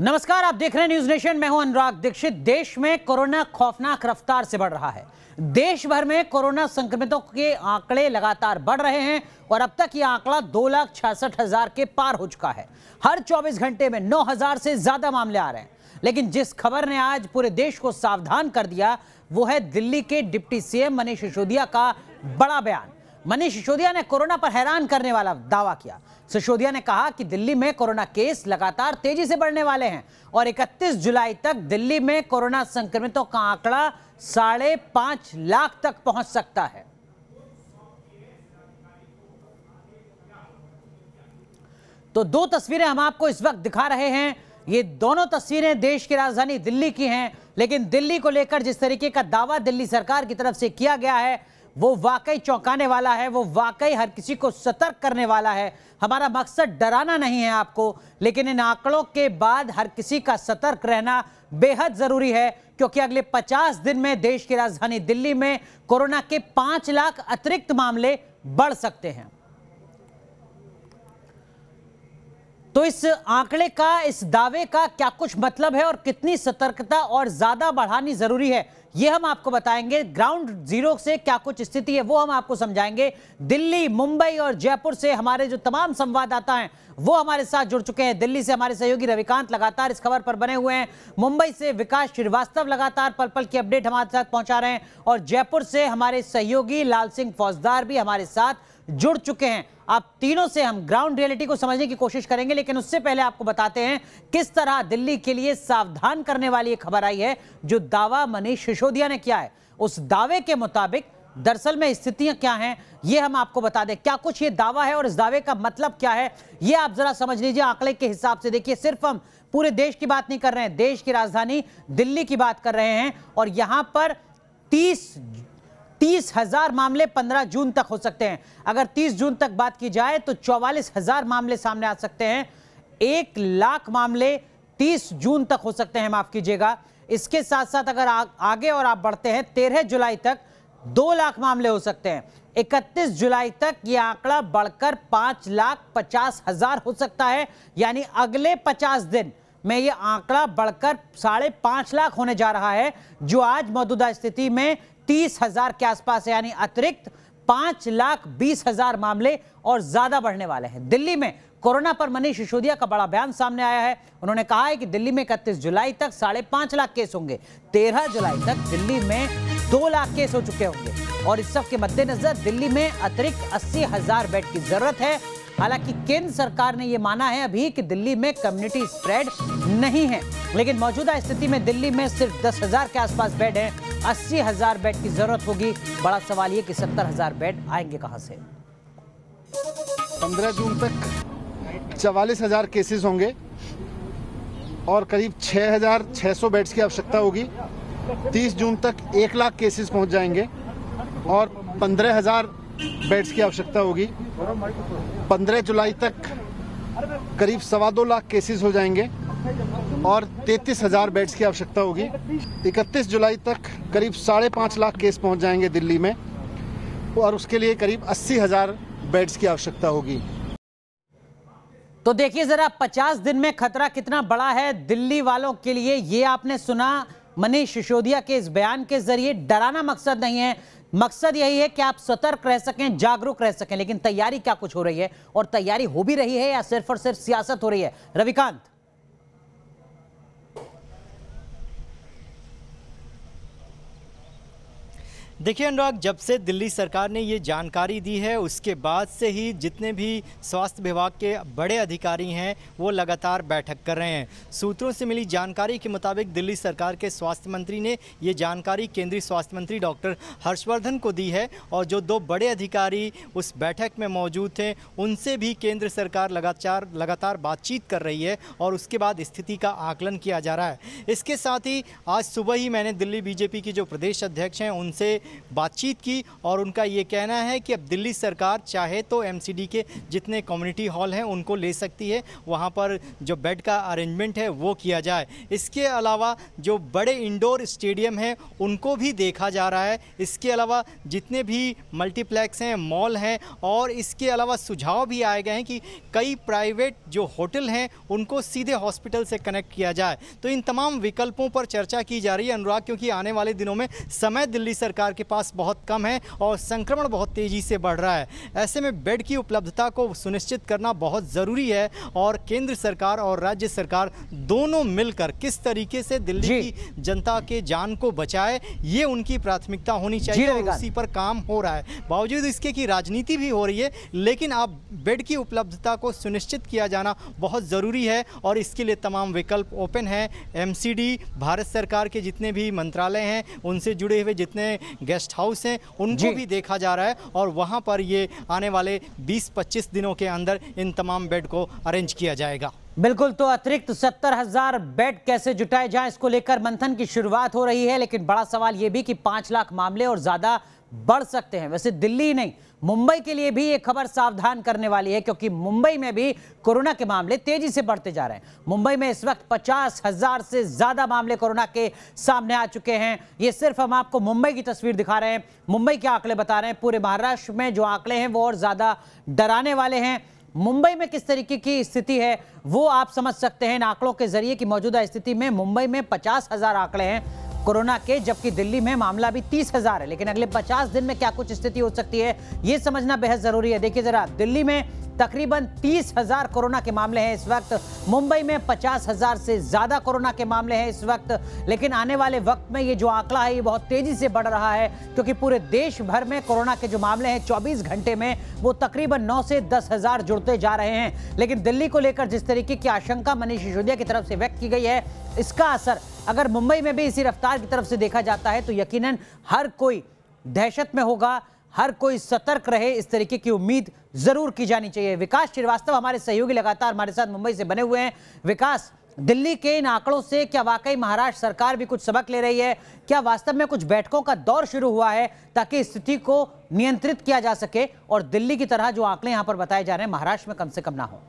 नमस्कार आप देख रहे हैं न्यूज नेशन मैं हूं अनुराग दीक्षित देश में कोरोना खौफनाक रफ्तार से बढ़ रहा है देश भर में कोरोना संक्रमितों के आंकड़े लगातार बढ़ रहे हैं और अब तक ये आंकड़ा दो लाख छियासठ हजार के पार हो चुका है हर 24 घंटे में 9000 से ज्यादा मामले आ रहे हैं लेकिन जिस खबर ने आज पूरे देश को सावधान कर दिया वो है दिल्ली के डिप्टी सीएम मनीष सिसोदिया का बड़ा बयान मनीष सिसोदिया ने कोरोना पर हैरान करने वाला दावा किया सिसोदिया ने कहा कि दिल्ली में कोरोना केस लगातार तेजी से बढ़ने वाले हैं और 31 जुलाई तक दिल्ली में कोरोना संक्रमितों का आंकड़ा साढ़े पांच लाख तक पहुंच सकता है तो दो तस्वीरें हम आपको इस वक्त दिखा रहे हैं ये दोनों तस्वीरें देश की राजधानी दिल्ली की हैं लेकिन दिल्ली को लेकर जिस तरीके का दावा दिल्ली सरकार की तरफ से किया गया है वो वाकई चौंकाने वाला है वो वाकई हर किसी को सतर्क करने वाला है हमारा मकसद डराना नहीं है आपको लेकिन इन आंकड़ों के बाद हर किसी का सतर्क रहना बेहद ज़रूरी है क्योंकि अगले 50 दिन में देश की राजधानी दिल्ली में कोरोना के 5 लाख अतिरिक्त मामले बढ़ सकते हैं तो इस आंकड़े का इस दावे का क्या कुछ मतलब है और कितनी सतर्कता और ज्यादा बढ़ानी जरूरी है ये हम आपको बताएंगे ग्राउंड जीरो से क्या कुछ स्थिति है वो हम आपको समझाएंगे दिल्ली मुंबई और जयपुर से हमारे जो तमाम संवाददाता हैं वो हमारे साथ जुड़ चुके हैं दिल्ली से हमारे सहयोगी रविकांत लगातार इस खबर पर बने हुए हैं मुंबई से विकास श्रीवास्तव लगातार पल पल की अपडेट हमारे साथ पहुंचा रहे हैं और जयपुर से हमारे सहयोगी लाल सिंह फौजदार भी हमारे साथ जुड़ चुके हैं आप तीनों से हम ग्राउंड रियलिटी को समझने की कोशिश करेंगे लेकिन उससे पहले आपको बताते हैं किस तरह दिल्ली के लिए सावधान करने वाली एक खबर आई है जो दावा मनीष सिसोदिया ने किया है उस दावे के मुताबिक दरअसल में स्थितियां क्या हैं ये हम आपको बता दें क्या कुछ ये दावा है और इस दावे का मतलब क्या है ये आप जरा समझ लीजिए आंकड़े के हिसाब से देखिए सिर्फ हम पूरे देश की बात नहीं कर रहे हैं देश की राजधानी दिल्ली की बात कर रहे हैं और यहां पर 30 तीस हजार मामले 15 जून तक हो सकते हैं अगर 30 जून तक बात की जाए तो चौवालीस हजार मामले सामने आ सकते हैं एक लाख मामले 30 जून तक हो सकते हैं माफ कीजिएगा इसके साथ साथ अगर आ, आगे और आप बढ़ते हैं तेरह जुलाई तक दो लाख मामले हो सकते हैं इकतीस जुलाई तक ये आंकड़ा बढ़कर पांच लाख पचास हजार हो सकता है यानी अगले पचास दिन में ये आंकड़ा बढ़कर साढ़े पांच लाख होने जा रहा है जो आज मौजूदा स्थिति में तीस हजार के आसपास यानी अतिरिक्त पांच लाख बीस हजार मामले और ज्यादा बढ़ने वाले हैं दिल्ली में कोरोना पर मनीष सिसोदिया का बड़ा बयान सामने आया है उन्होंने कहा है कि दिल्ली में इकतीस जुलाई तक साढ़े पांच लाख केस होंगे तेरह जुलाई तक दिल्ली में दो लाख केस हो चुके होंगे और इस सब के मद्देनजर दिल्ली में अतिरिक्त अस्सी हजार बेड की जरूरत है हालांकि केंद्र सरकार ने यह माना है अभी कि दिल्ली में कम्युनिटी स्प्रेड नहीं है लेकिन मौजूदा स्थिति में दिल्ली में सिर्फ दस हजार के आसपास बेड हैं अस्सी हजार बेड की जरूरत होगी बड़ा सवाल ये कि सत्तर हजार बेड आएंगे कहां से पंद्रह जून तक चवालीस हजार केसेस होंगे और करीब सौ बेड्स की आवश्यकता होगी तीस जून तक एक लाख केसेस पहुंच जाएंगे और पंद्रह हजार बेड्स की आवश्यकता होगी पंद्रह जुलाई तक करीब सवा दो लाख केसेस हो जाएंगे और तैतीस हजार बेड्स की आवश्यकता होगी इकतीस जुलाई तक करीब साढ़े पाँच लाख केस पहुंच जाएंगे दिल्ली में और उसके लिए करीब अस्सी हजार बेड्स की आवश्यकता होगी तो देखिए जरा 50 दिन में खतरा कितना बड़ा है दिल्ली वालों के लिए ये आपने सुना मनीष सिसोदिया के इस बयान के जरिए डराना मकसद नहीं है मकसद यही है कि आप सतर्क रह सकें जागरूक रह सकें लेकिन तैयारी क्या कुछ हो रही है और तैयारी हो भी रही है या सिर्फ और सिर्फ सियासत हो रही है रविकांत देखिए अनुराग जब से दिल्ली सरकार ने ये जानकारी दी है उसके बाद से ही जितने भी स्वास्थ्य विभाग के बड़े अधिकारी हैं वो लगातार बैठक कर रहे हैं सूत्रों से मिली जानकारी के मुताबिक दिल्ली सरकार के स्वास्थ्य मंत्री ने ये जानकारी केंद्रीय स्वास्थ्य मंत्री डॉक्टर हर्षवर्धन को दी है और जो दो बड़े अधिकारी उस बैठक में मौजूद थे उनसे भी केंद्र सरकार लगातार लगातार बातचीत कर रही है और उसके बाद स्थिति का आकलन किया जा रहा है इसके साथ ही आज सुबह ही मैंने दिल्ली बीजेपी के जो प्रदेश अध्यक्ष हैं उनसे बातचीत की और उनका ये कहना है कि अब दिल्ली सरकार चाहे तो एमसीडी के जितने कम्युनिटी हॉल हैं उनको ले सकती है वहाँ पर जो बेड का अरेंजमेंट है वो किया जाए इसके अलावा जो बड़े इंडोर स्टेडियम हैं उनको भी देखा जा रहा है इसके अलावा जितने भी मल्टीप्लेक्स हैं मॉल हैं और इसके अलावा सुझाव भी आए गए हैं कि कई प्राइवेट जो होटल हैं उनको सीधे हॉस्पिटल से कनेक्ट किया जाए तो इन तमाम विकल्पों पर चर्चा की जा रही है अनुराग क्योंकि आने वाले दिनों में समय दिल्ली सरकार के पास बहुत कम है और संक्रमण बहुत तेज़ी से बढ़ रहा है ऐसे में बेड की उपलब्धता को सुनिश्चित करना बहुत ज़रूरी है और केंद्र सरकार और राज्य सरकार दोनों मिलकर किस तरीके से दिल्ली की जनता के जान को बचाए ये उनकी प्राथमिकता होनी चाहिए और उसी पर काम हो रहा है बावजूद इसके कि राजनीति भी हो रही है लेकिन अब बेड की उपलब्धता को सुनिश्चित किया जाना बहुत ज़रूरी है और इसके लिए तमाम विकल्प ओपन हैं एमसीडी भारत सरकार के जितने भी मंत्रालय हैं उनसे जुड़े हुए जितने गेस्ट हाउस हैं उनको भी देखा जा रहा है और वहाँ पर ये आने वाले 20-25 दिनों के अंदर इन तमाम बेड को अरेंज किया जाएगा बिल्कुल तो अतिरिक्त सत्तर हजार बेड कैसे जुटाए जाएं इसको लेकर मंथन की शुरुआत हो रही है लेकिन बड़ा सवाल ये भी कि पाँच लाख मामले और ज़्यादा बढ़ सकते हैं वैसे दिल्ली नहीं मुंबई के लिए भी ये खबर सावधान करने वाली है क्योंकि मुंबई में भी कोरोना के मामले तेजी से बढ़ते जा रहे हैं मुंबई में इस वक्त पचास हजार से ज्यादा मामले कोरोना के सामने आ चुके हैं ये सिर्फ हम आपको मुंबई की तस्वीर दिखा रहे हैं मुंबई के आंकड़े बता रहे हैं पूरे महाराष्ट्र में जो आंकड़े हैं वो और ज्यादा डराने वाले हैं मुंबई में किस तरीके की स्थिति है वो आप समझ सकते हैं इन आंकड़ों के जरिए कि मौजूदा स्थिति में मुंबई में पचास हजार आंकड़े हैं कोरोना के जबकि दिल्ली में मामला भी तीस हजार है लेकिन अगले पचास दिन में क्या कुछ स्थिति हो सकती है ये समझना बेहद जरूरी है देखिए जरा दिल्ली में तकरीबन तीस हजार कोरोना के मामले हैं इस वक्त मुंबई में पचास हजार से ज़्यादा कोरोना के मामले हैं इस वक्त लेकिन आने वाले वक्त में ये जो आंकड़ा है ये बहुत तेज़ी से बढ़ रहा है क्योंकि पूरे देश भर में कोरोना के जो मामले हैं 24 घंटे में वो तकरीबन 9 से दस हज़ार जुड़ते जा रहे हैं लेकिन दिल्ली को लेकर जिस तरीके की आशंका मनीष सिसोदिया की तरफ से व्यक्त की गई है इसका असर अगर मुंबई में भी इसी रफ्तार की तरफ से देखा जाता है तो यकीनन हर कोई दहशत में होगा हर कोई सतर्क रहे इस तरीके की उम्मीद जरूर की जानी चाहिए विकास श्रीवास्तव हमारे सहयोगी लगातार हमारे साथ मुंबई से बने हुए हैं विकास दिल्ली के इन आंकड़ों से क्या वाकई महाराष्ट्र सरकार भी कुछ सबक ले रही है क्या वास्तव में कुछ बैठकों का दौर शुरू हुआ है ताकि स्थिति को नियंत्रित किया जा सके और दिल्ली की तरह जो आंकड़े यहाँ पर बताए जा रहे हैं महाराष्ट्र में कम से कम ना हो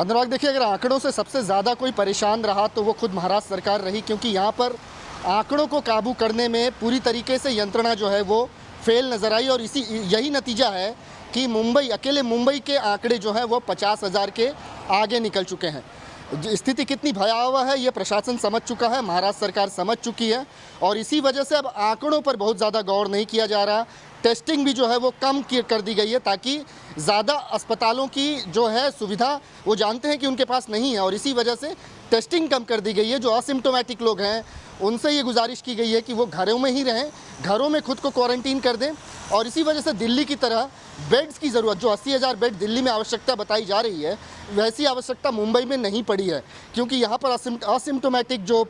अनुराग देखिए अगर आंकड़ों से सबसे ज़्यादा कोई परेशान रहा तो वो खुद महाराष्ट्र सरकार रही क्योंकि यहाँ पर आंकड़ों को काबू करने में पूरी तरीके से यंत्रणा जो है वो फेल नज़र आई और इसी यही नतीजा है कि मुंबई अकेले मुंबई के आंकड़े जो हैं वो पचास हज़ार के आगे निकल चुके हैं स्थिति कितनी भयावह है ये प्रशासन समझ चुका है महाराष्ट्र सरकार समझ चुकी है और इसी वजह से अब आंकड़ों पर बहुत ज़्यादा गौर नहीं किया जा रहा टेस्टिंग भी जो है वो कम कर दी गई है ताकि ज़्यादा अस्पतालों की जो है सुविधा वो जानते हैं कि उनके पास नहीं है और इसी वजह से टेस्टिंग कम कर दी गई है जो असिम्टोमेटिक लोग हैं उनसे ये गुजारिश की गई है कि वो घरों में ही रहें घरों में खुद को क्वारंटीन कर दें और इसी वजह से दिल्ली की तरह बेड्स की ज़रूरत जो अस्सी हज़ार बेड दिल्ली में आवश्यकता बताई जा रही है वैसी आवश्यकता मुंबई में नहीं पड़ी है क्योंकि यहाँ पर असिम्टोमेटिक जो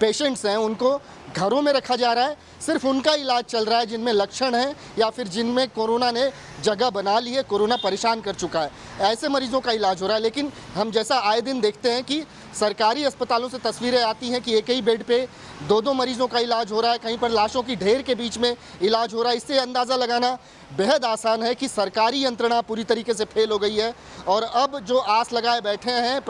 पेशेंट्स हैं उनको घरों में रखा जा रहा है सिर्फ उनका इलाज चल रहा है जिनमें लक्षण है या फिर जिनमें कोरोना ने जगह बना ली है कोरोना परेशान कर चुका है ऐसे मरीजों का इलाज हो रहा है लेकिन हम जैसा आए दिन देखते हैं कि सरकारी अस्पतालों से तस्वीरें आती हैं कि एक ही बेड पे दो दो मरीजों का इलाज हो रहा है कहीं पर लाशों की ढेर के बीच में इलाज हो रहा है इससे अंदाज़ा लगाना बेहद आसान है कि सरकारी यंत्रणा पूरी तरीके से फेल हो गई है और अब जो आस लगाए बैठे हैं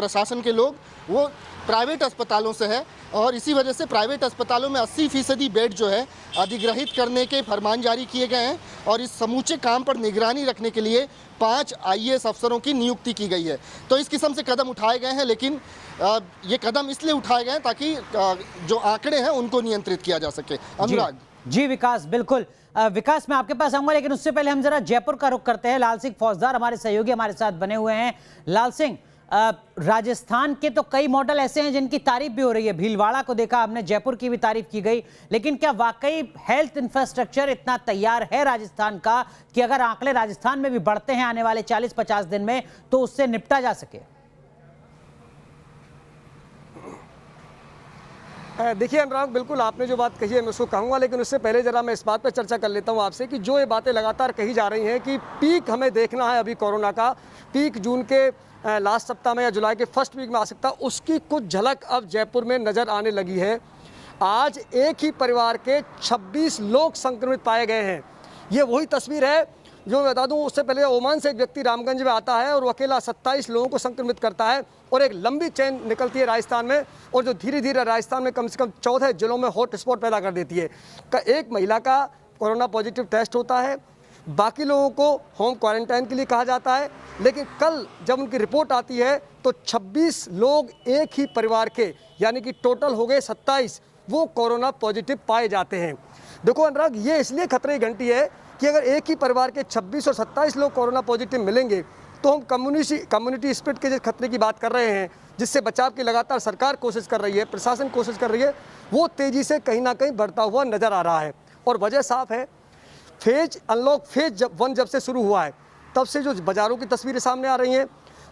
प्रशासन के लोग वो प्राइवेट अस्पतालों से है और इसी वजह से प्राइवेट अस्पतालों में अस्सी फीसदी बेड जो है अधिग्रहित करने के फरमान जारी किए गए हैं और इस समूचे काम पर निगरानी रखने के लिए पांच आई अफसरों की नियुक्ति की गई है तो इस किस्म से कदम उठाए गए हैं लेकिन ये कदम इसलिए उठाए गए हैं ताकि जो आंकड़े हैं उनको नियंत्रित किया जा सके अनुराग जी विकास बिल्कुल विकास मैं आपके पास आऊंगा लेकिन उससे पहले हम जरा जयपुर का रुख करते हैं लाल सिंह फौजदार हमारे सहयोगी हमारे साथ बने हुए हैं लाल सिंह राजस्थान के तो कई मॉडल ऐसे हैं जिनकी तारीफ भी हो रही है भीलवाड़ा को देखा हमने जयपुर की भी तारीफ की गई लेकिन क्या वाकई हेल्थ इंफ्रास्ट्रक्चर इतना तैयार है राजस्थान का कि अगर आंकड़े राजस्थान में भी बढ़ते हैं आने वाले 40-50 दिन में तो उससे निपटा जा सके देखिए अनुराग बिल्कुल आपने जो बात कही है मैं उसको कहूँगा लेकिन उससे पहले ज़रा मैं इस बात पर चर्चा कर लेता हूँ आपसे कि जो ये बातें लगातार कही जा रही हैं कि पीक हमें देखना है अभी कोरोना का पीक जून के लास्ट सप्ताह में या जुलाई के फर्स्ट वीक में आ सकता उसकी कुछ झलक अब जयपुर में नज़र आने लगी है आज एक ही परिवार के 26 लोग संक्रमित पाए गए हैं ये वही तस्वीर है जो मैं बता दूं उससे पहले ओमान से एक व्यक्ति रामगंज में आता है और अकेला 27 लोगों को संक्रमित करता है और एक लंबी चेन निकलती है राजस्थान में और जो धीरे धीरे राजस्थान में कम से कम चौदह जिलों में हॉट स्पॉट पैदा कर देती है एक महिला का कोरोना पॉजिटिव टेस्ट होता है बाकी लोगों को होम क्वारंटाइन के लिए कहा जाता है लेकिन कल जब उनकी रिपोर्ट आती है तो 26 लोग एक ही परिवार के यानी कि टोटल हो गए 27 वो कोरोना पॉजिटिव पाए जाते हैं देखो अनुराग ये इसलिए खतरे की घंटी है कि अगर एक ही परिवार के 26 और 27 लोग कोरोना पॉजिटिव मिलेंगे तो हम कम्युनिटी कम्युनिटी स्प्रिट के जिस खतरे की बात कर रहे हैं जिससे बचाव की लगातार सरकार कोशिश कर रही है प्रशासन कोशिश कर रही है वो तेज़ी से कहीं ना कहीं बढ़ता हुआ नज़र आ रहा है और वजह साफ है फेज अनलॉक फेज जब वन जब से शुरू हुआ है तब से जो बाज़ारों की तस्वीरें सामने आ रही हैं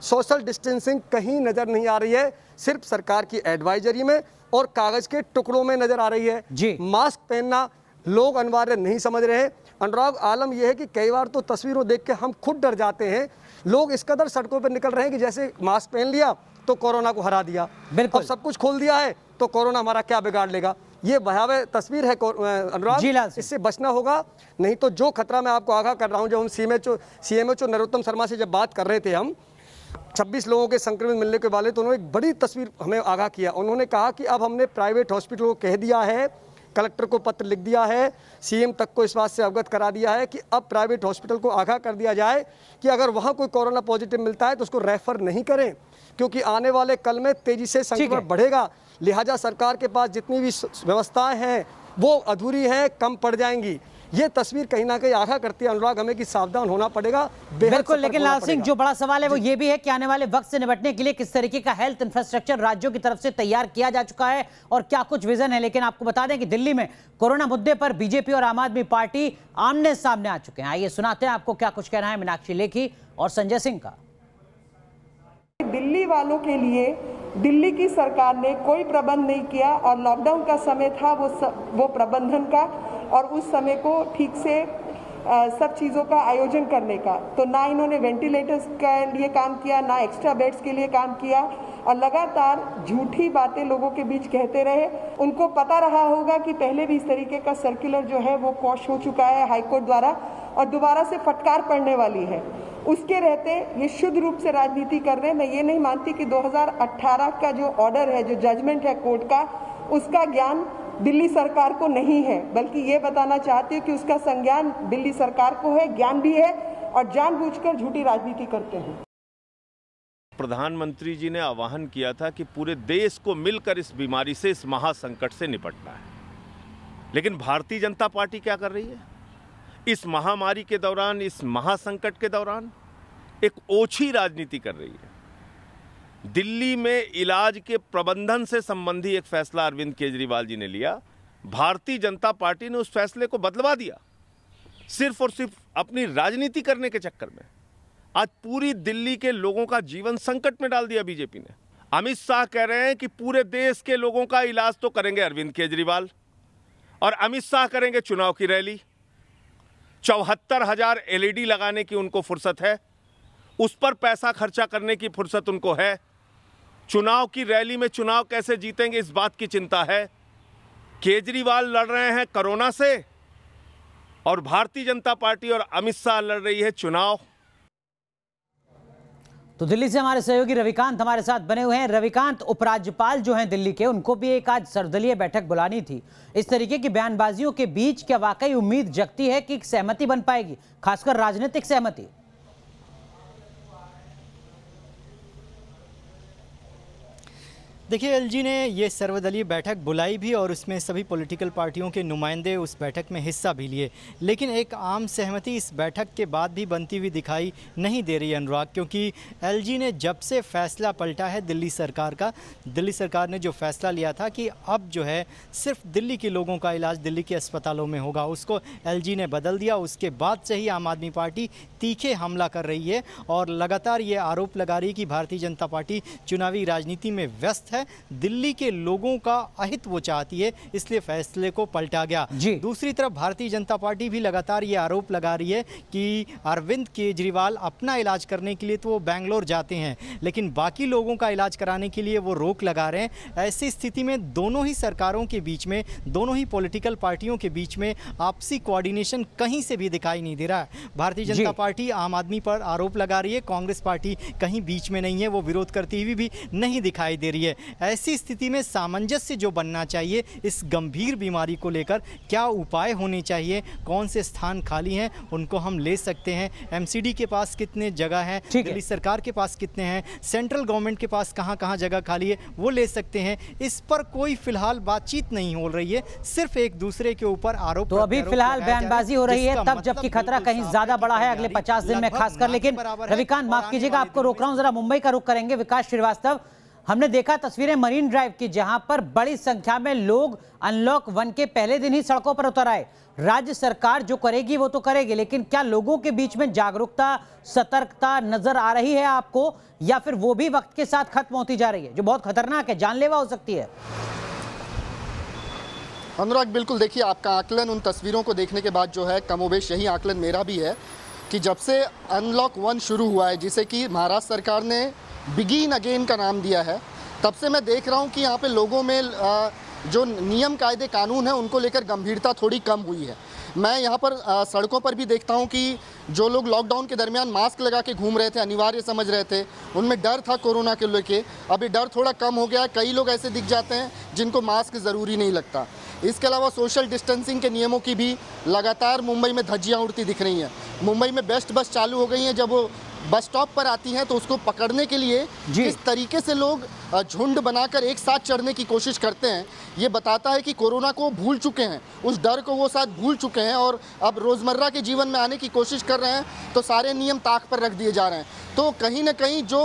सोशल डिस्टेंसिंग कहीं नज़र नहीं आ रही है सिर्फ सरकार की एडवाइजरी में और कागज़ के टुकड़ों में नज़र आ रही है जी मास्क पहनना लोग अनिवार्य नहीं समझ रहे अनुराग आलम यह है कि कई बार तो तस्वीरों देख के हम खुद डर जाते हैं लोग इस कदर सड़कों पर निकल रहे हैं कि जैसे मास्क पहन लिया तो कोरोना को हरा दिया बिल्कुल सब कुछ खोल दिया है तो कोरोना हमारा क्या बिगाड़ लेगा ये भयावह तस्वीर है अनुराग इससे बचना होगा नहीं तो जो खतरा मैं आपको आगाह कर रहा हूँ जब हम C M H O C M H O Narottam Sharma से जब बात कर रहे थे हम 26 लोगों के संक्रमित मिलने के वाले तो उन्होंने एक बड़ी तस्वीर हमें आगाह किया उन्होंने कहा कि अब हमने प्राइवेट हॉस्पिटल को कह दिया है कलेक्टर को पत्र लिख दिया है सीएम तक को इस बात से अवगत करा दिया है कि अब प्राइवेट हॉस्पिटल को आगाह कर दिया जाए कि अगर वहाँ कोई कोरोना पॉजिटिव मिलता है तो उसको रेफर नहीं करें क्योंकि आने वाले कल में तेज़ी से संक्रमण बढ़ेगा लिहाजा सरकार के पास जितनी भी व्यवस्थाएँ हैं वो अधूरी हैं कम पड़ जाएंगी ये तस्वीर कहीं ना कहीं आगा करती है अनुराग हमें कि सावधान होना पड़ेगा बिल्कुल लेकिन लाल सिंह जो बड़ा सवाल है वो ये भी है कि आने वाले वक्त से निपटने के लिए किस तरीके का हेल्थ इंफ्रास्ट्रक्चर राज्यों की तरफ से तैयार किया जा चुका है और क्या कुछ विजन है लेकिन आपको बता दें कि दिल्ली में कोरोना मुद्दे पर बीजेपी और आम आदमी पार्टी आमने सामने आ चुके हैं आइए सुनाते हैं आपको क्या कुछ कहना है मीनाक्षी लेखी और संजय सिंह का दिल्ली वालों के लिए दिल्ली की सरकार ने कोई प्रबंध नहीं किया और लॉकडाउन का समय था वो स, वो प्रबंधन का और उस समय को ठीक से आ, सब चीज़ों का आयोजन करने का तो ना इन्होंने वेंटिलेटर्स के लिए काम किया ना एक्स्ट्रा बेड्स के लिए काम किया और लगातार झूठी बातें लोगों के बीच कहते रहे उनको पता रहा होगा कि पहले भी इस तरीके का सर्कुलर जो है वो कॉश हो चुका है हाईकोर्ट द्वारा और दोबारा से फटकार पड़ने वाली है उसके रहते ये शुद्ध रूप से राजनीति कर रहे हैं मैं ये नहीं मानती कि 2018 का जो ऑर्डर है जो जजमेंट है कोर्ट का उसका ज्ञान दिल्ली सरकार को नहीं है बल्कि ये बताना चाहती हूँ कि उसका संज्ञान दिल्ली सरकार को है ज्ञान भी है और जानबूझकर झूठी राजनीति करते हैं प्रधानमंत्री जी ने आह्वान किया था कि पूरे देश को मिलकर इस बीमारी से इस महासंकट से निपटना है लेकिन भारतीय जनता पार्टी क्या कर रही है इस महामारी के दौरान इस महासंकट के दौरान एक ओछी राजनीति कर रही है दिल्ली में इलाज के प्रबंधन से संबंधी एक फैसला अरविंद केजरीवाल जी ने लिया भारतीय जनता पार्टी ने उस फैसले को बदलवा दिया सिर्फ और सिर्फ अपनी राजनीति करने के चक्कर में आज पूरी दिल्ली के लोगों का जीवन संकट में डाल दिया बीजेपी ने अमित शाह कह रहे हैं कि पूरे देश के लोगों का इलाज तो करेंगे अरविंद केजरीवाल और अमित शाह करेंगे चुनाव की रैली चौहत्तर हज़ार एल लगाने की उनको फुर्सत है उस पर पैसा खर्चा करने की फुर्सत उनको है चुनाव की रैली में चुनाव कैसे जीतेंगे इस बात की चिंता है केजरीवाल लड़ रहे हैं कोरोना से और भारतीय जनता पार्टी और अमित शाह लड़ रही है चुनाव तो दिल्ली से हमारे सहयोगी रविकांत हमारे साथ बने हुए हैं रविकांत उपराज्यपाल जो हैं दिल्ली के उनको भी एक आज सर्वदलीय बैठक बुलानी थी इस तरीके की बयानबाजियों के बीच क्या वाकई उम्मीद जगती है कि सहमति बन पाएगी खासकर राजनीतिक सहमति देखिए एलजी ने ये सर्वदलीय बैठक बुलाई भी और उसमें सभी पॉलिटिकल पार्टियों के नुमाइंदे उस बैठक में हिस्सा भी लिए लेकिन एक आम सहमति इस बैठक के बाद भी बनती हुई दिखाई नहीं दे रही अनुराग क्योंकि एलजी ने जब से फैसला पलटा है दिल्ली सरकार का दिल्ली सरकार ने जो फैसला लिया था कि अब जो है सिर्फ दिल्ली के लोगों का इलाज दिल्ली के अस्पतालों में होगा उसको एल ने बदल दिया उसके बाद से ही आम आदमी पार्टी तीखे हमला कर रही है और लगातार ये आरोप लगा रही कि भारतीय जनता पार्टी चुनावी राजनीति में व्यस्त है है दिल्ली के लोगों का अहित वो चाहती है इसलिए फैसले को पलटा गया दूसरी तरफ भारतीय जनता पार्टी भी लगातार ये आरोप लगा रही है कि अरविंद केजरीवाल अपना इलाज करने के लिए तो वो बैंगलोर जाते हैं लेकिन बाकी लोगों का इलाज कराने के लिए वो रोक लगा रहे हैं ऐसी स्थिति में दोनों ही सरकारों के बीच में दोनों ही पॉलिटिकल पार्टियों के बीच में आपसी कोऑर्डिनेशन कहीं से भी दिखाई नहीं दे रहा है भारतीय जनता पार्टी आम आदमी पर आरोप लगा रही है कांग्रेस पार्टी कहीं बीच में नहीं है वो विरोध करती हुई भी नहीं दिखाई दे रही है ऐसी स्थिति में सामंजस्य जो बनना चाहिए इस गंभीर बीमारी को लेकर क्या उपाय होने चाहिए कौन से स्थान खाली हैं उनको हम ले सकते हैं एमसीडी के पास कितने जगह हैं दिल्ली सरकार के पास कितने हैं सेंट्रल गवर्नमेंट के पास कहाँ कहाँ जगह खाली है वो ले सकते हैं इस पर कोई फिलहाल बातचीत नहीं हो रही है सिर्फ एक दूसरे के ऊपर आरोप तो अभी फिलहाल बयानबाजी हो रही है तब जबकि मतलब खतरा कहीं ज्यादा बड़ा है अगले पचास दिन में खासकर लेकिन रविकांत माफ कीजिएगा आपको रोक रहा हूँ जरा मुंबई का रुख करेंगे विकास श्रीवास्तव हमने देखा तस्वीरें मरीन ड्राइव की जहां पर बड़ी संख्या में लोग अनलॉक वन के पहले दिन ही सड़कों पर उतर आए राज्य सरकार जो करेगी वो तो करेगी लेकिन क्या लोगों के बीच में जागरूकता सतर्कता नजर आ रही है आपको या फिर वो भी वक्त के साथ खत्म होती जा रही है जो बहुत खतरनाक है जानलेवा हो सकती है अनुराग बिल्कुल देखिए आपका आकलन उन तस्वीरों को देखने के बाद जो है कमोबेश यही आकलन मेरा भी है कि जब से अनलॉक वन शुरू हुआ है जिसे कि महाराष्ट्र सरकार ने बिगिन अगेन का नाम दिया है तब से मैं देख रहा हूँ कि यहाँ पे लोगों में जो नियम कायदे कानून हैं उनको लेकर गंभीरता थोड़ी कम हुई है मैं यहाँ पर आ, सड़कों पर भी देखता हूँ कि जो लोग लॉकडाउन के दरमियान मास्क लगा के घूम रहे थे अनिवार्य समझ रहे थे उनमें डर था कोरोना के लेके अभी डर थोड़ा कम हो गया है कई लोग ऐसे दिख जाते हैं जिनको मास्क ज़रूरी नहीं लगता इसके अलावा सोशल डिस्टेंसिंग के नियमों की भी लगातार मुंबई में धज्जियाँ उड़ती दिख रही हैं मुंबई में बेस्ट बस चालू हो गई हैं जब वो बस स्टॉप पर आती हैं तो उसको पकड़ने के लिए जिस तरीके से लोग झुंड बनाकर एक साथ चढ़ने की कोशिश करते हैं ये बताता है कि कोरोना को भूल चुके हैं उस डर को वो साथ भूल चुके हैं और अब रोज़मर्रा के जीवन में आने की कोशिश कर रहे हैं तो सारे नियम ताक पर रख दिए जा रहे हैं तो कहीं ना कहीं जो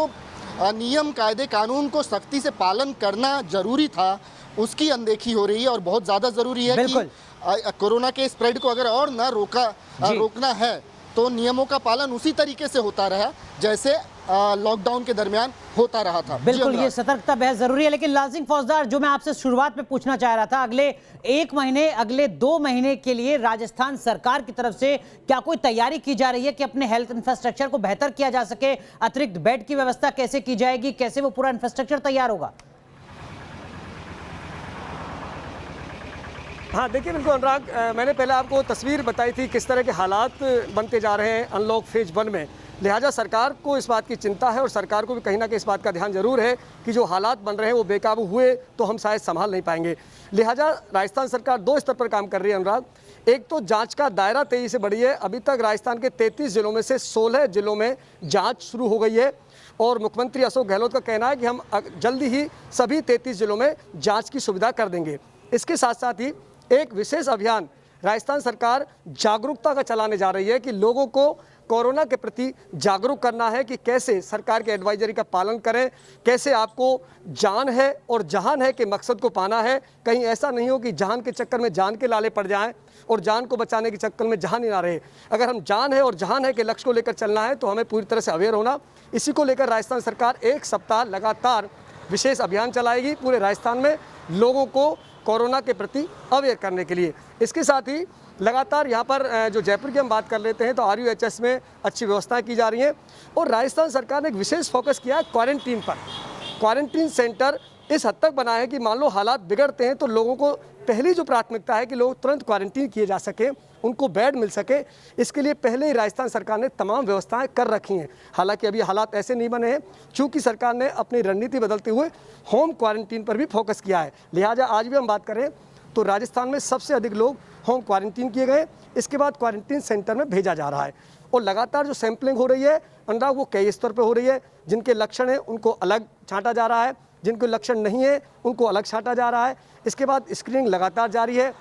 नियम कायदे कानून को सख्ती से पालन करना ज़रूरी था उसकी अनदेखी हो रही है और बहुत ज़्यादा ज़रूरी है कि कोरोना के स्प्रेड को अगर और ना रोका रोकना है तो नियमों का पालन उसी तरीके से होता रहा जैसे लॉकडाउन के दरमियान होता रहा था बिल्कुल ये सतर्कता बेहद जरूरी है लेकिन लाल सिंह फौजदार जो मैं आपसे शुरुआत में पूछना चाह रहा था अगले एक महीने अगले दो महीने के लिए राजस्थान सरकार की तरफ से क्या कोई तैयारी की जा रही है कि अपने हेल्थ इंफ्रास्ट्रक्चर को बेहतर किया जा सके अतिरिक्त बेड की व्यवस्था कैसे की जाएगी कैसे वो पूरा इंफ्रास्ट्रक्चर तैयार होगा हाँ देखिए बिल्कुल अनुराग मैंने पहले आपको तस्वीर बताई थी किस तरह के हालात बनते जा रहे हैं अनलॉक फेज वन में लिहाजा सरकार को इस बात की चिंता है और सरकार को भी कहीं ना कहीं इस बात का ध्यान जरूर है कि जो हालात बन रहे हैं वो बेकाबू हुए तो हम शायद संभाल नहीं पाएंगे लिहाजा राजस्थान सरकार दो स्तर पर काम कर रही है अनुराग एक तो जांच का दायरा तेजी से बढ़ी है अभी तक राजस्थान के 33 जिलों में से 16 जिलों में जांच शुरू हो गई है और मुख्यमंत्री अशोक गहलोत का कहना है कि हम जल्दी ही सभी तैंतीस जिलों में जाँच की सुविधा कर देंगे इसके साथ साथ ही एक विशेष अभियान राजस्थान सरकार जागरूकता का चलाने जा रही है कि लोगों को कोरोना के प्रति जागरूक करना है कि कैसे सरकार के एडवाइजरी का पालन करें कैसे आपको जान है और जहान है के मकसद को पाना है कहीं ऐसा नहीं हो कि जहान के चक्कर में जान के लाले पड़ जाएं और जान को बचाने के चक्कर में जहान ही ना रहे अगर हम जान है और जहान है के लक्ष्य को लेकर चलना है तो हमें पूरी तरह से अवेयर होना इसी को लेकर राजस्थान सरकार एक सप्ताह लगातार विशेष अभियान चलाएगी पूरे राजस्थान में लोगों को कोरोना के प्रति अवेयर करने के लिए इसके साथ ही लगातार यहाँ पर जो जयपुर की हम बात कर लेते हैं तो आर में अच्छी व्यवस्थाएँ की जा रही हैं और राजस्थान सरकार ने एक विशेष फोकस किया है क्वारंटीन पर क्वारंटीन सेंटर इस हद तक बना है कि मान लो हालात बिगड़ते हैं तो लोगों को पहली जो प्राथमिकता है कि लोग तुरंत क्वारंटीन किए जा सकें उनको बेड मिल सके इसके लिए पहले ही राजस्थान सरकार ने तमाम व्यवस्थाएं कर रखी हैं हालांकि अभी हालात ऐसे नहीं बने हैं चूँकि सरकार ने अपनी रणनीति बदलते हुए होम क्वारंटीन पर भी फोकस किया है लिहाजा आज भी हम बात करें तो राजस्थान में सबसे अधिक लोग होम क्वारंटीन किए गए इसके बाद क्वारंटीन सेंटर में भेजा जा रहा है और लगातार जो सैंपलिंग हो रही है अंडा वो कई स्तर पर हो रही है जिनके लक्षण हैं उनको अलग छांटा जा रहा है जिनको लक्षण नहीं है उनको अलग छांटा जा रहा है इसके बाद स्क्रीनिंग लगातार जारी है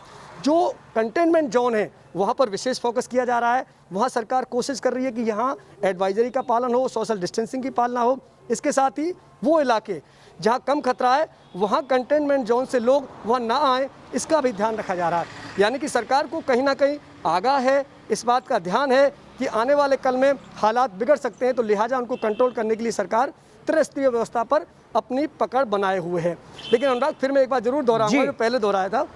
जो कंटेनमेंट जोन है वहाँ पर विशेष फोकस किया जा रहा है वहाँ सरकार कोशिश कर रही है कि यहाँ एडवाइजरी का पालन हो सोशल डिस्टेंसिंग की पालना हो इसके साथ ही वो इलाके जहाँ कम खतरा है वहाँ कंटेनमेंट जोन से लोग वहाँ ना आए इसका भी ध्यान रखा जा रहा है यानी कि सरकार को कहीं ना कहीं आगाह है इस बात का ध्यान है कि आने वाले कल में हालात बिगड़ सकते हैं तो लिहाजा उनको कंट्रोल करने के लिए सरकार त्रिस्तरीय व्यवस्था पर अपनी पकड़ बनाए हुए है लेकिन अनुराग फिर मैं एक बार जरूर दोहरा पहले दोहराया था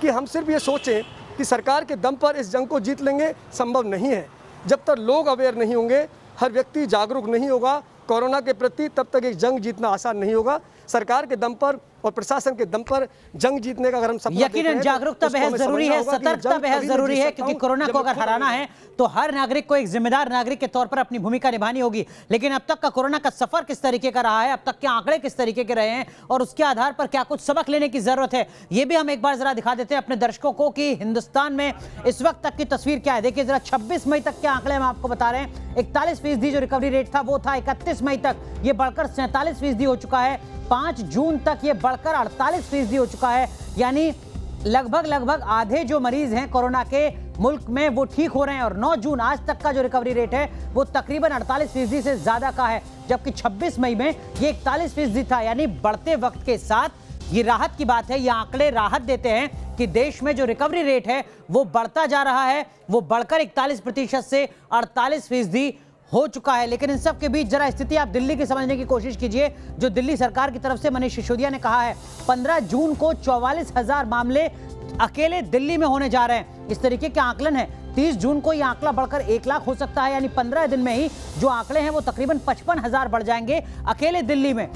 कि हम सिर्फ ये सोचें कि सरकार के दम पर इस जंग को जीत लेंगे संभव नहीं है जब तक लोग अवेयर नहीं होंगे हर व्यक्ति जागरूक नहीं होगा कोरोना के प्रति तब तक एक जंग जीतना आसान नहीं होगा सरकार के दम पर और प्रशासन के दम पर जंग जीतने का अगर हम सब यकीन तो जागरूकता बेहद जरूरी है सतर्कता बेहद जरूरी है क्योंकि कोरोना को अगर हराना है तो हर नागरिक को एक जिम्मेदार नागरिक के तौर पर अपनी भूमिका निभानी होगी लेकिन अब तक का कोरोना का सफर किस तरीके का रहा है अब तक के आंकड़े किस तरीके के रहे हैं और उसके आधार पर क्या कुछ सबक लेने की जरूरत है ये भी हम एक बार जरा दिखा देते हैं अपने दर्शकों को कि हिंदुस्तान में इस वक्त तक की तस्वीर क्या है देखिए जरा छब्बीस मई तक के आंकड़े हम आपको बता रहे हैं इकतालीस फीसदी जो रिकवरी रेट था वो था इकतीस मई तक ये बढ़कर सैंतालीस फीसदी हो चुका है पांच जून तक ये बढ़कर अड़तालीस फीसदी हो चुका है यानी लगभग लगभग आधे जो मरीज हैं कोरोना के मुल्क में वो ठीक हो रहे हैं और 9 जून आज तक का जो रिकवरी रेट है वो तकरीबन 48 फीसदी से ज़्यादा का है जबकि 26 मई में ये इकतालीस फीसदी था यानी बढ़ते वक्त के साथ ये राहत की बात है ये आंकड़े राहत देते हैं कि देश में जो रिकवरी रेट है वो बढ़ता जा रहा है वो बढ़कर इकतालीस प्रतिशत से अड़तालीस फीसदी हो चुका है लेकिन इन सब के बीच जरा स्थिति आप दिल्ली की समझने की कोशिश कीजिए जो दिल्ली सरकार की तरफ से मनीष सिसोदिया ने कहा है 15 जून को चौवालीस हजार मामले अकेले दिल्ली में होने जा रहे हैं इस तरीके के आंकलन है 30 जून को यह आंकड़ा बढ़कर एक लाख हो सकता है यानी 15 दिन में ही जो आंकड़े हैं वो तकरीबन पचपन हजार बढ़ जाएंगे अकेले दिल्ली में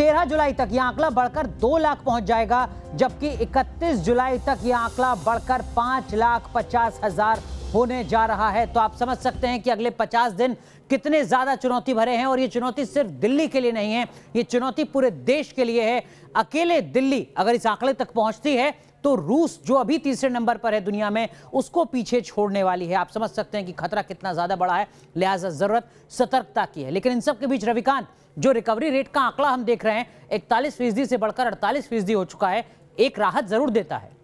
13 जुलाई तक ये आंकड़ा बढ़कर 2 लाख पहुंच जाएगा जबकि 31 जुलाई तक ये आंकड़ा बढ़कर पांच लाख पचास हजार होने जा रहा है तो आप समझ सकते हैं कि अगले 50 दिन कितने ज़्यादा चुनौती भरे हैं और ये चुनौती सिर्फ दिल्ली के लिए नहीं है ये चुनौती पूरे देश के लिए है अकेले दिल्ली अगर इस आंकड़े तक पहुंचती है तो रूस जो अभी तीसरे नंबर पर है दुनिया में उसको पीछे छोड़ने वाली है आप समझ सकते हैं कि खतरा कितना ज़्यादा बड़ा है लिहाजा ज़रूरत सतर्कता की है लेकिन इन सब के बीच रविकांत जो रिकवरी रेट का आंकड़ा हम देख रहे हैं इकतालीस फीसदी से बढ़कर अड़तालीस फीसदी हो चुका है एक राहत ज़रूर देता है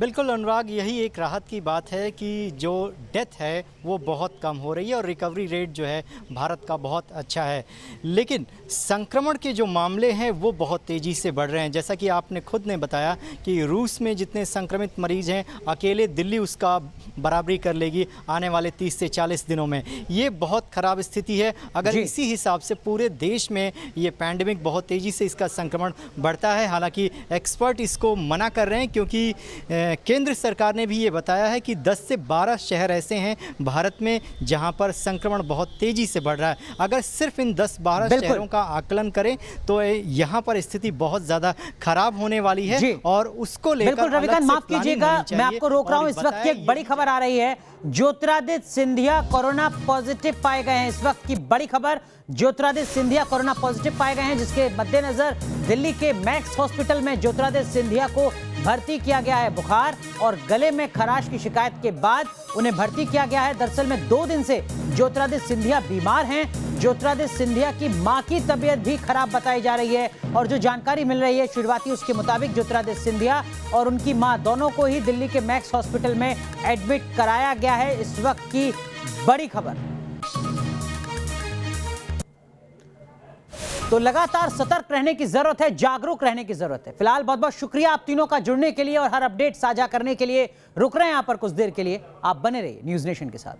बिल्कुल अनुराग यही एक राहत की बात है कि जो डेथ है वो बहुत कम हो रही है और रिकवरी रेट जो है भारत का बहुत अच्छा है लेकिन संक्रमण के जो मामले हैं वो बहुत तेज़ी से बढ़ रहे हैं जैसा कि आपने खुद ने बताया कि रूस में जितने संक्रमित मरीज़ हैं अकेले दिल्ली उसका बराबरी कर लेगी आने वाले तीस से चालीस दिनों में ये बहुत ख़राब स्थिति है अगर इसी हिसाब से पूरे देश में ये पैंडमिक बहुत तेज़ी से इसका संक्रमण बढ़ता है हालांकि एक्सपर्ट इसको मना कर रहे हैं क्योंकि केंद्र सरकार ने भी ये बताया है कि 10 से 12 शहर ऐसे हैं भारत भारत में जहां पर संक्रमण बहुत तेज़ी से बढ़ रहा है अगर सिर्फ इन 10 बारह शहरों का आकलन करें तो यहां पर स्थिति बहुत ज़्यादा खराब होने वाली है और उसको लेकर माफ कीजिएगा मैं आपको रोक रहा हूँ इस वक्त एक बड़ी खबर आ रही है ज्योतिरादित्य सिंधिया कोरोना पॉजिटिव पाए गए हैं इस वक्त की बड़ी खबर ज्योतिरादित्य सिंधिया कोरोना पॉजिटिव पाए गए हैं जिसके मद्देनजर दिल्ली के मैक्स हॉस्पिटल में ज्योतिरादित्य सिंधिया को भर्ती किया गया है बुखार और गले में खराश की शिकायत के बाद उन्हें भर्ती किया गया है दरअसल में दो दिन से ज्योतिरादित्य सिंधिया बीमार हैं ज्योतिरादित्य सिंधिया की मां की तबीयत भी खराब बताई जा रही है और जो जानकारी मिल रही है शुरुआती उसके मुताबिक ज्योतिरादित्य सिंधिया और उनकी मां दोनों को ही दिल्ली के मैक्स हॉस्पिटल में एडमिट कराया गया है इस वक्त की बड़ी खबर तो लगातार सतर्क रहने की जरूरत है जागरूक रहने की जरूरत है फिलहाल बहुत बहुत शुक्रिया आप तीनों का जुड़ने के लिए और हर अपडेट साझा करने के लिए रुक रहे हैं यहाँ पर कुछ देर के लिए आप बने रहिए न्यूज नेशन के साथ